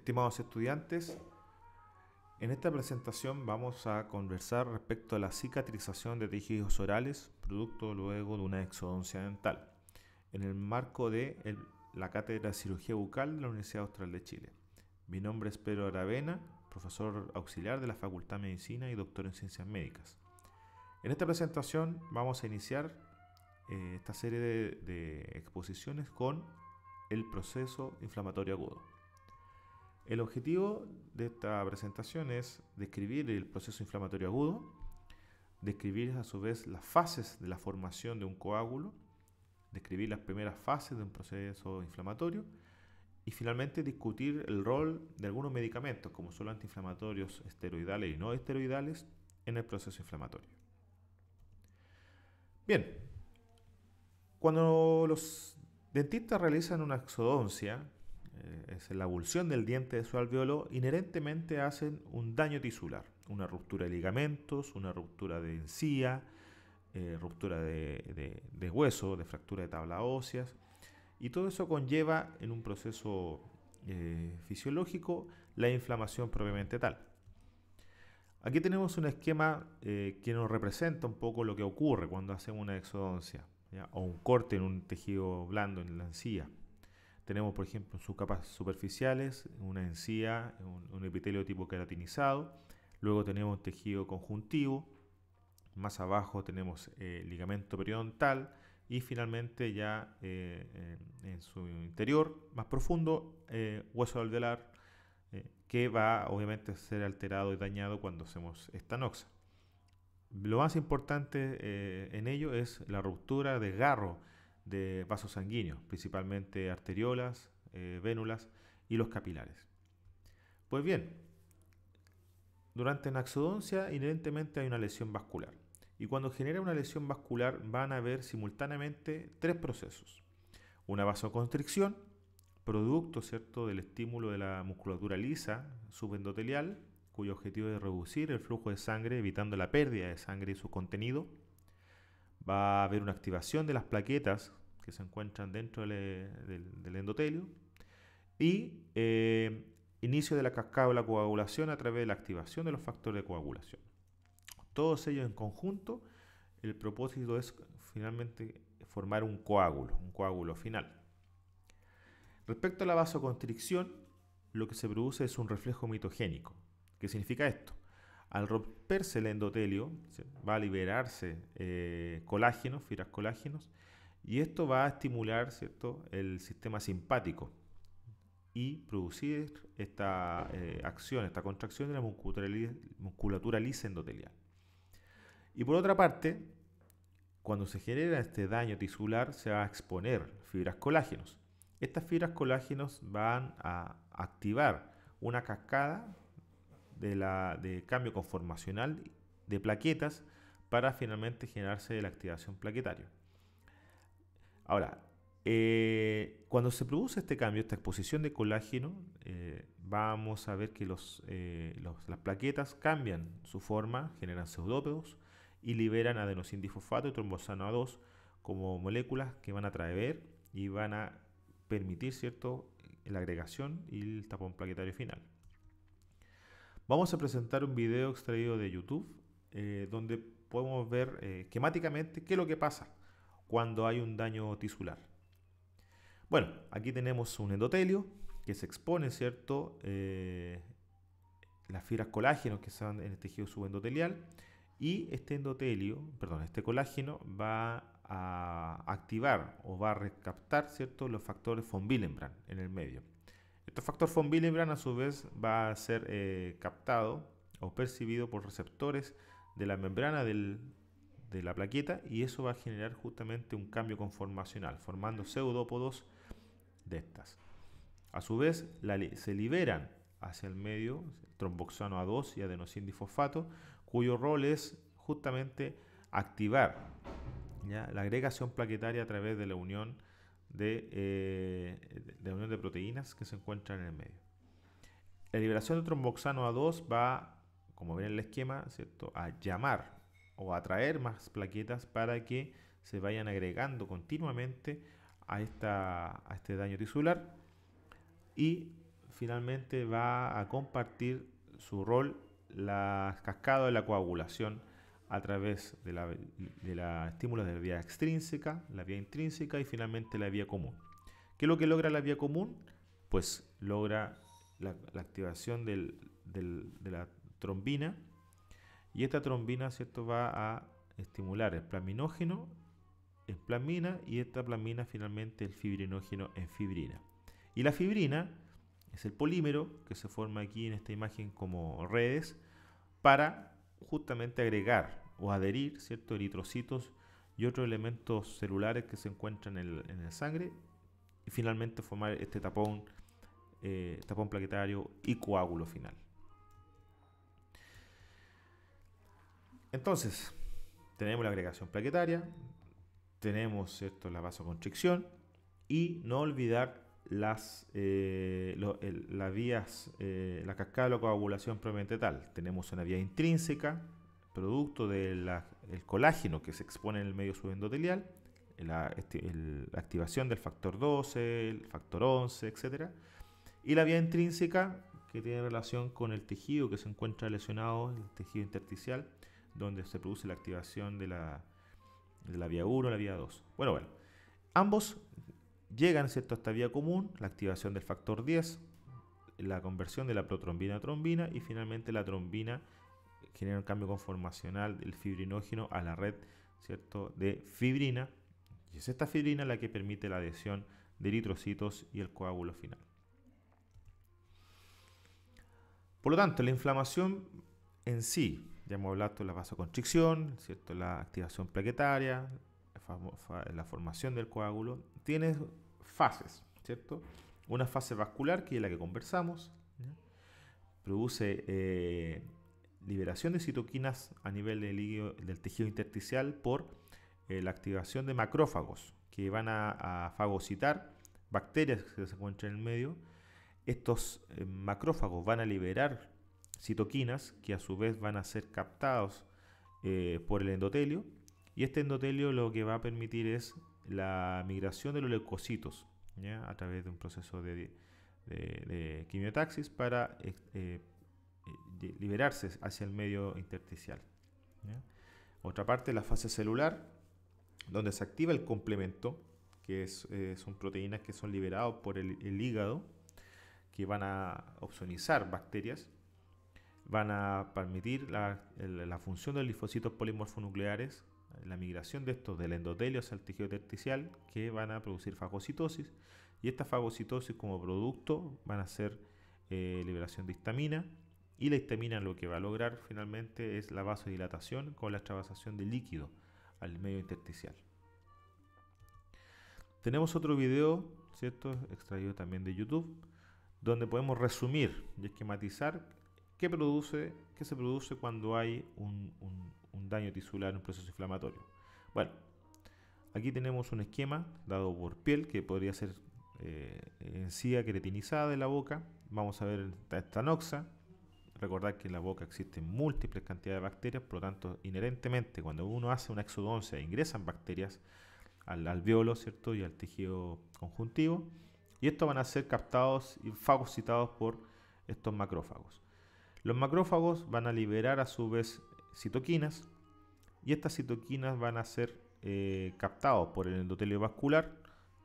Estimados estudiantes, en esta presentación vamos a conversar respecto a la cicatrización de tejidos orales, producto luego de una exodoncia dental, en el marco de la Cátedra de Cirugía Bucal de la Universidad Austral de Chile. Mi nombre es Pedro Aravena, profesor auxiliar de la Facultad de Medicina y doctor en Ciencias Médicas. En esta presentación vamos a iniciar eh, esta serie de exposiciones con el proceso inflamatorio agudo. El objetivo de esta presentación es describir el proceso inflamatorio agudo, describir a su vez las fases de la formación de un coágulo, describir las primeras fases de un proceso inflamatorio y finalmente discutir el rol de algunos medicamentos como son los antiinflamatorios esteroidales y no esteroidales en el proceso inflamatorio. Bien, cuando los dentistas realizan una exodoncia, eh, es la abulsión del diente de su alveolo, inherentemente hacen un daño tisular, una ruptura de ligamentos, una ruptura de encía, eh, ruptura de, hueso, de fractura de tabla óseas, y todo eso conlleva en un proceso eh, fisiológico la inflamación propiamente tal. Aquí tenemos un esquema que nos representa un poco lo que ocurre cuando hacemos una exodoncia o un corte en un tejido blando en la encía. Tenemos, por ejemplo, sus capas superficiales, una encía, un, epitelio tipo queratinizado. Luego tenemos tejido conjuntivo. Más abajo tenemos eh, ligamento periodontal. Y finalmente ya eh, en, su interior, más profundo, eh, hueso alveolar, eh, que va obviamente a ser alterado y dañado cuando hacemos esta noxa. Lo más importante en ello es la ruptura de garro de vasos sanguíneos, principalmente arteriolas, eh, vénulas y los capilares. Pues bien, durante naxodoncia inherentemente hay una lesión vascular y cuando genera una lesión vascular van a haber simultáneamente tres procesos. Una vasoconstricción, producto ¿cierto? del estímulo de la musculatura lisa subendotelial, cuyo objetivo es reducir el flujo de sangre evitando la pérdida de sangre y su contenido. Va a haber una activación de las plaquetas que se encuentran dentro del, endotelio y eh, inicio de la cascada o la coagulación a través de la activación de los factores de coagulación. Todos ellos en conjunto, el propósito es finalmente formar un coágulo, un coágulo final. Respecto a la vasoconstricción, lo que se produce es un reflejo mitogénico. ¿Qué significa esto? Al romperse el endotelio, va a liberarse colágeno, eh, colágenos, fibras colágenos, y esto va a estimular ¿cierto? el sistema simpático y producir esta eh, acción, esta contracción de la musculatura lisa endotelial. Y por otra parte, cuando se genera este daño tisular, se va a exponer fibras colágenos. Estas fibras colágenos van a activar una cascada de, de cambio conformacional de plaquetas para finalmente generarse la activación plaquetaria. Ahora, eh, cuando se produce este cambio, esta exposición de colágeno, eh, vamos a ver que eh, las plaquetas cambian su forma, generan pseudópedos y liberan adenosindifosfato y trombosano A2 como moléculas que van a traer y van a permitir ¿cierto? la agregación y el tapón plaquetario final. Vamos a presentar un video extraído de YouTube donde podemos ver esquemáticamente qué es lo que pasa cuando hay un daño tisular. Bueno, aquí tenemos un endotelio que se expone, ¿cierto? Eh, las fibras colágenos que están en el este tejido subendotelial y este endotelio, perdón, este colágeno va a activar o va a recaptar, ¿cierto?, los factores von Willebrand en el medio. Este factor von Willebrand a su vez va a ser eh, captado o percibido por receptores de la membrana del de la plaqueta y eso va a generar justamente un cambio conformacional, formando pseudópodos de estas. A su vez, se liberan hacia el medio tromboxano A2 y adenosín difosfato, cuyo rol es justamente activar la agregación plaquetaria a través de la unión de, eh, unión de proteínas que se encuentran en el medio. La liberación de tromboxano A2 va, como ven en el esquema, ¿cierto? a llamar o atraer más plaquetas para que se vayan agregando continuamente a, a este daño tisular y finalmente va a compartir su rol la cascada de la coagulación a través de la, de estímulos de la vía extrínseca, la vía intrínseca y finalmente la vía común. ¿Qué es lo que logra la vía común? Pues logra la, activación de la trombina y esta trombina, ¿cierto?, va a estimular el plaminógeno en plasmina y esta plamina finalmente el fibrinógeno en fibrina. Y la fibrina es el polímero que se forma aquí en esta imagen como redes para justamente agregar o adherir, ¿cierto?, eritrocitos y otros elementos celulares que se encuentran en, el, la sangre y finalmente formar este tapón, eh, tapón plaquetario y coágulo final. Entonces, tenemos la agregación plaquetaria, tenemos esto, la vasoconstricción y no olvidar las, eh, las vías, eh, la cascada de la coagulación propiamente tal. Tenemos una vía intrínseca, producto del el colágeno que se expone en el medio subendotelial, la, la activación del factor 12, el factor 11, etc. Y la vía intrínseca que tiene relación con el tejido que se encuentra lesionado, el tejido intersticial, donde se produce la activación de la, de la vía 1 la vía 2. Bueno, bueno, ambos llegan ¿cierto? a esta vía común, la activación del factor 10, la conversión de la protrombina a trombina y finalmente la trombina genera un cambio conformacional del fibrinógeno a la red ¿cierto? de fibrina. Y es esta fibrina la que permite la adhesión de eritrocitos y el coágulo final. Por lo tanto, la inflamación en sí ya hemos hablado de la vasoconstricción, ¿cierto? la activación plaquetaria, la formación del coágulo. Tiene fases, ¿cierto? Una fase vascular, que es la que conversamos, produce eh, liberación de citoquinas a nivel del, tejido intersticial por eh, la activación de macrófagos, que van a, fagocitar bacterias que se encuentran en el medio. Estos eh, macrófagos van a liberar citoquinas que a su vez van a ser captados eh, por el endotelio y este endotelio lo que va a permitir es la migración de los leucocitos a través de un proceso de, quimiotaxis para eh, eh, liberarse hacia el medio intersticial. Otra parte, la fase celular, donde se activa el complemento, que es, son proteínas que son liberadas por el, el hígado, que van a opsonizar bacterias van a permitir la, función de los linfocitos polimorfonucleares, la migración de estos del endotelio hacia el tejido intersticial, que van a producir fagocitosis. Y esta fagocitosis como producto van a ser eh, liberación de histamina. Y la histamina lo que va a lograr finalmente es la vasodilatación con la extravasación de líquido al medio intersticial. Tenemos otro video, ¿cierto? Extraído también de YouTube, donde podemos resumir y esquematizar ¿Qué produce, se produce cuando hay un, daño tisular, un proceso inflamatorio. Bueno, aquí tenemos un esquema dado por piel que podría ser eh, encía queratinizada de la boca. Vamos a ver esta noxa. Recordad que en la boca existen múltiples cantidades de bacterias, por lo tanto, inherentemente, cuando uno hace una exodoncia e ingresan bacterias al alveolo ¿cierto? y al tejido conjuntivo, y estos van a ser captados y fagocitados por estos macrófagos. Los macrófagos van a liberar a su vez citoquinas y estas citoquinas van a ser eh, captadas por el endotelio vascular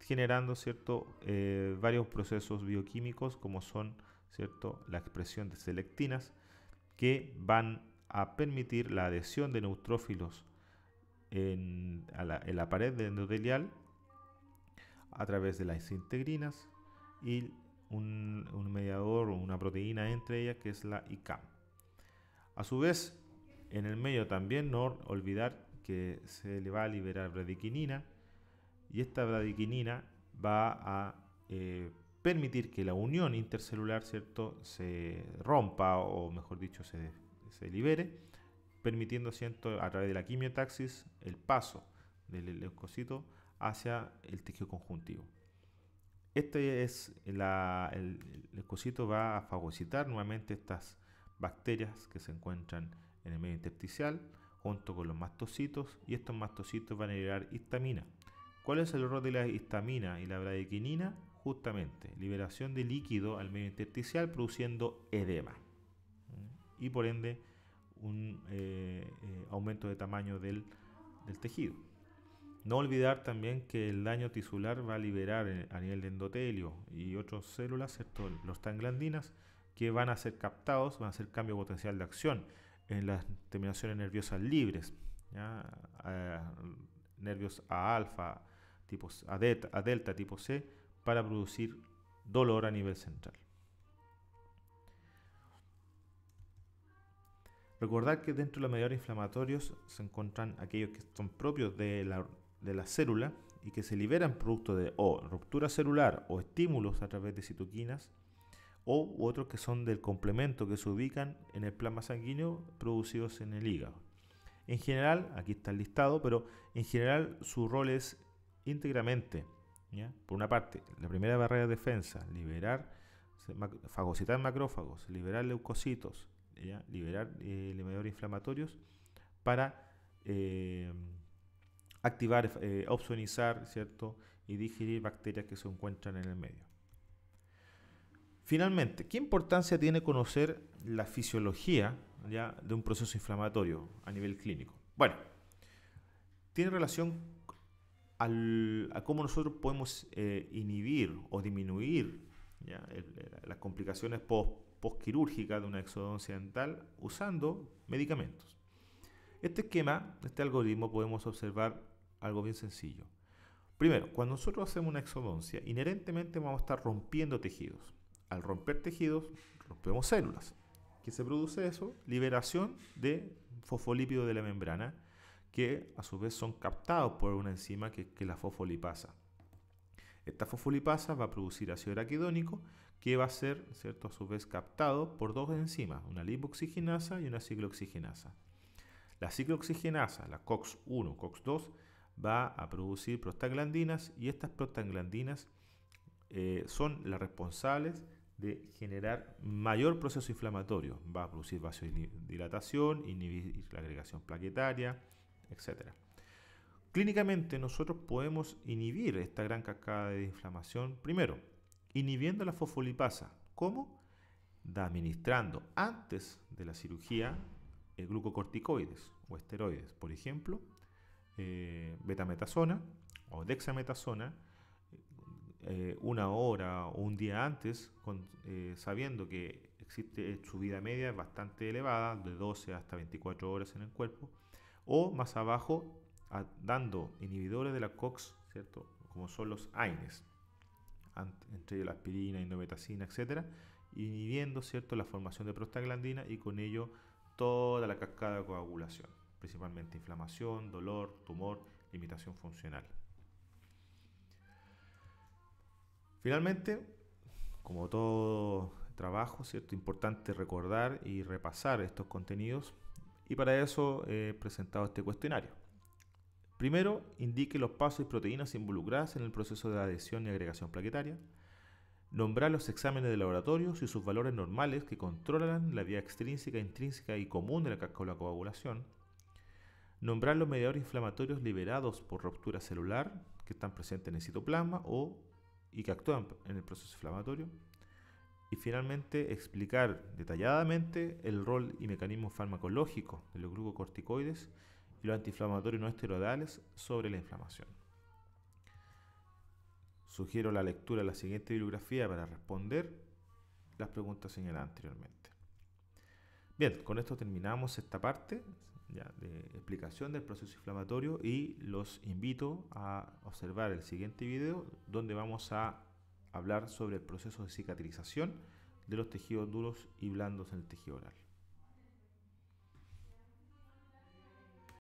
generando ¿cierto? Eh, varios procesos bioquímicos como son ¿cierto? la expresión de selectinas que van a permitir la adhesión de neutrófilos en, la, pared del endotelial a través de las integrinas y un, mediador o una proteína entre ellas que es la ICAM. A su vez, en el medio también no olvidar que se le va a liberar bradiquinina y esta bradiquinina va a eh, permitir que la unión intercelular ¿cierto? se rompa o mejor dicho se, libere, permitiendo a través de la quimiotaxis el paso del leucocito hacia el tejido conjuntivo. Este es el, el va a fagocitar nuevamente estas bacterias que se encuentran en el medio intersticial junto con los mastocitos y estos mastocitos van a liberar histamina. ¿Cuál es el rol de la histamina y la bradequinina Justamente, liberación de líquido al medio intersticial produciendo edema y por ende un eh, eh, aumento de tamaño del tejido. No olvidar también que el daño tisular va a liberar eh, a nivel de endotelio y otras células, los tanglandinas, que van a ser captados, van a ser cambio potencial de acción en las terminaciones nerviosas libres, nervios A alfa, tipos a, delta, a delta tipo C, para producir dolor a nivel central. Recordar que dentro de los mediadores inflamatorios se encuentran aquellos que son propios de la de la célula y que se liberan producto de o ruptura celular o estímulos a través de citoquinas o otros que son del complemento que se ubican en el plasma sanguíneo producidos en el hígado. En general, aquí está el listado, pero en general su rol es íntegramente, por una parte, la primera barrera de defensa, liberar, fagocitar macrófagos, liberar leucocitos, liberar eh, inflamatorios para eh, activar, eh, opsonizar, ¿cierto? Y digerir bacterias que se encuentran en el medio. Finalmente, ¿qué importancia tiene conocer la fisiología de un proceso inflamatorio a nivel clínico? Bueno, tiene relación a cómo nosotros podemos eh, inhibir o disminuir las complicaciones posquirúrgicas postquirúrgicas de una exodoncia dental usando medicamentos. Este esquema, este algoritmo, podemos observar algo bien sencillo. Primero, cuando nosotros hacemos una exodoncia, inherentemente vamos a estar rompiendo tejidos. Al romper tejidos, rompemos células. ¿Qué se produce eso? Liberación de fosfolípidos de la membrana, que a su vez son captados por una enzima que es la fosfolipasa. Esta fosfolipasa va a producir ácido araquidónico que va a ser, ¿cierto? a su vez captado por dos enzimas, una lipoxigenasa y una ciclooxigenasa. La ciclooxigenasa, la COX-1, COX-2, va a producir prostaglandinas y estas prostaglandinas eh, son las responsables de generar mayor proceso inflamatorio. Va a producir vasodilatación, inhibir la agregación plaquetaria, etc. Clínicamente nosotros podemos inhibir esta gran cascada de inflamación, primero, inhibiendo la fosfolipasa. ¿Cómo? administrando antes de la cirugía el glucocorticoides o esteroides, por ejemplo, eh, betametasona o dexametasona eh, una hora o un día antes, eh, sabiendo que existe eh, su vida media bastante elevada, de 12 hasta 24 horas en el cuerpo, o más abajo dando inhibidores de la COX, ¿cierto? como son los AINES, entre la aspirina, indometacina, etc., inhibiendo ¿cierto? la formación de prostaglandina y con ello toda la cascada de coagulación principalmente inflamación, dolor, tumor, limitación funcional. Finalmente, como todo trabajo, es Importante recordar y repasar estos contenidos y para eso he presentado este cuestionario. Primero, indique los pasos y proteínas involucradas en el proceso de adhesión y agregación plaquetaria. Nombrar los exámenes de laboratorios y sus valores normales que controlan la vía extrínseca, intrínseca y común de la coagulación. Nombrar los mediadores inflamatorios liberados por ruptura celular que están presentes en el citoplasma o, y que actúan en el proceso inflamatorio. Y finalmente, explicar detalladamente el rol y mecanismo farmacológico de los glucocorticoides y los antiinflamatorios no esteroidales sobre la inflamación. Sugiero la lectura de la siguiente bibliografía para responder las preguntas señaladas anteriormente. Bien, con esto terminamos esta parte de explicación del proceso inflamatorio y los invito a observar el siguiente video donde vamos a hablar sobre el proceso de cicatrización de los tejidos duros y blandos en el tejido oral.